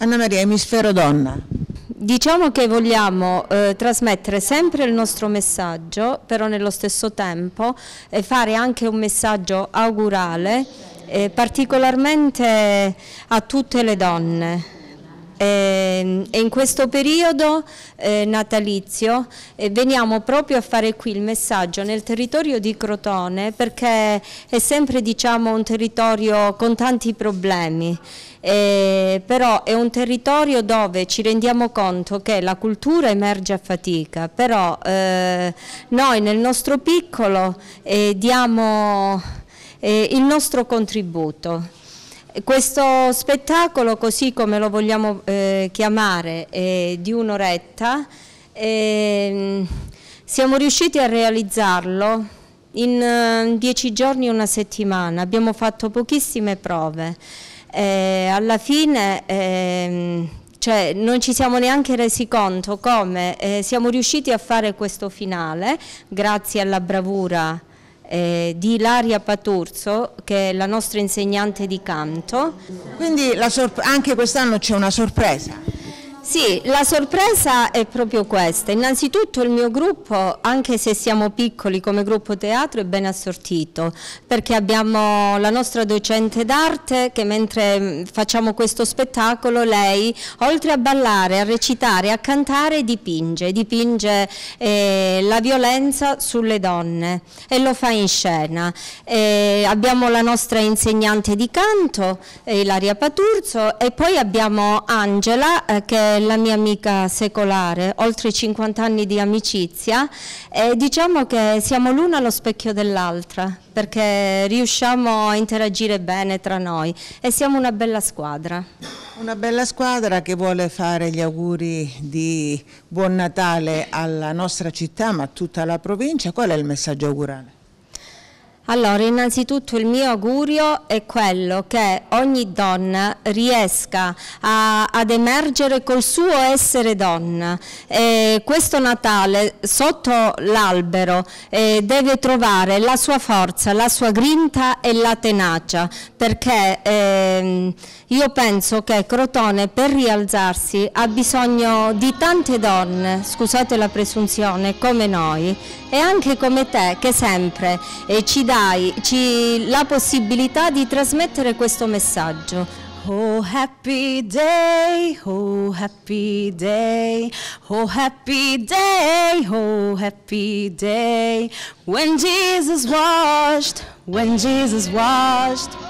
Anna Maria, emisfero donna. Diciamo che vogliamo eh, trasmettere sempre il nostro messaggio, però nello stesso tempo eh, fare anche un messaggio augurale, eh, particolarmente a tutte le donne. Ehm, e in questo periodo eh, natalizio eh, veniamo proprio a fare qui il messaggio nel territorio di Crotone perché è sempre diciamo, un territorio con tanti problemi eh, però è un territorio dove ci rendiamo conto che la cultura emerge a fatica, però eh, noi nel nostro piccolo eh, diamo eh, il nostro contributo. Questo spettacolo, così come lo vogliamo eh, chiamare, eh, di un'oretta, eh, siamo riusciti a realizzarlo in eh, dieci giorni e una settimana. Abbiamo fatto pochissime prove. Eh, alla fine ehm, cioè, non ci siamo neanche resi conto come eh, siamo riusciti a fare questo finale grazie alla bravura eh, di Laria Paturzo che è la nostra insegnante di canto. Quindi anche quest'anno c'è una sorpresa? Sì, la sorpresa è proprio questa. Innanzitutto il mio gruppo, anche se siamo piccoli come gruppo teatro, è ben assortito, perché abbiamo la nostra docente d'arte che mentre mm, facciamo questo spettacolo, lei oltre a ballare, a recitare, a cantare, dipinge, dipinge eh, la violenza sulle donne e lo fa in scena. Eh, abbiamo la nostra insegnante di canto, Ilaria Paturzo, e poi abbiamo Angela eh, che la mia amica secolare, oltre 50 anni di amicizia e diciamo che siamo l'una allo specchio dell'altra perché riusciamo a interagire bene tra noi e siamo una bella squadra. Una bella squadra che vuole fare gli auguri di buon Natale alla nostra città ma a tutta la provincia. Qual è il messaggio augurale? Allora, innanzitutto il mio augurio è quello che ogni donna riesca a, ad emergere col suo essere donna. E questo Natale sotto l'albero eh, deve trovare la sua forza, la sua grinta e la tenacia, perché eh, io penso che Crotone per rialzarsi ha bisogno di tante donne, scusate la presunzione, come noi e anche come te che sempre eh, ci dà darai la possibilità di trasmettere questo messaggio. Oh happy day, oh happy day, oh happy day, oh happy day, when Jesus washed, when Jesus washed.